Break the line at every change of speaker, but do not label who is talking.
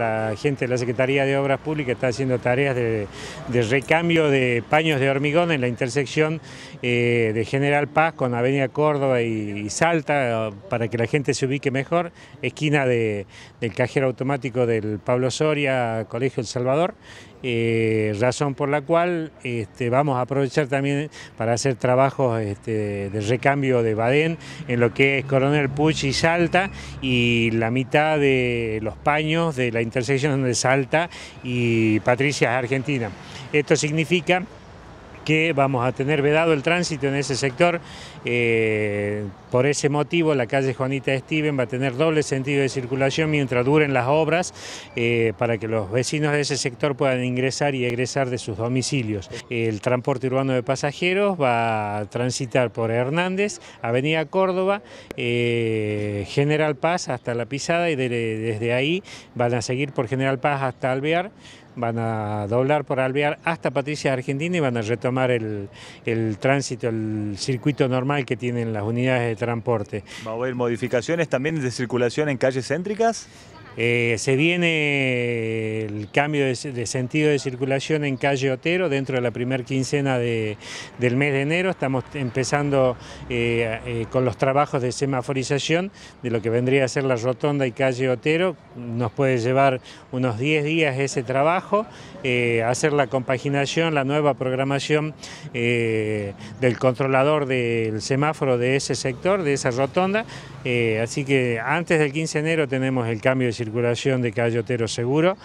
La gente de la Secretaría de Obras Públicas está haciendo tareas de, recambio de paños de hormigón en la intersección eh, de General Paz con Avenida Córdoba y, Salta eh, para que la gente se ubique mejor, esquina del cajero automático del Pablo Soria, Colegio El Salvador, eh, razón por la cual este, vamos a aprovechar también para hacer trabajos este, de recambio de Badén en lo que es Coronel Puch y Salta y la mitad de los paños de la intersección donde Salta y Patricia es Argentina. Esto significa que vamos a tener vedado el tránsito en ese sector. Eh, por ese motivo, la calle Juanita Steven va a tener doble sentido de circulación mientras duren las obras eh, para que los vecinos de ese sector puedan ingresar y egresar de sus domicilios. El transporte urbano de pasajeros va a transitar por Hernández, Avenida Córdoba, eh, General Paz hasta La Pisada y desde ahí van a seguir por General Paz hasta Alvear, van a doblar por Alvear hasta Patricia Argentina y van a retomar el, el tránsito, el circuito normal que tienen las unidades de transporte. ¿Va a haber modificaciones también de circulación en calles céntricas? Eh, se viene el cambio de, sentido de circulación en calle Otero dentro de la primera quincena del mes de enero. Estamos empezando eh, eh, con los trabajos de semaforización de lo que vendría a ser la rotonda y calle Otero. Nos puede llevar unos 10 días ese trabajo, hacer la compaginación, la nueva programación del controlador del semáforo de ese sector, de esa rotonda. así que antes del 15 de enero tenemos el cambio de circulación circulación de Cayotero Seguro.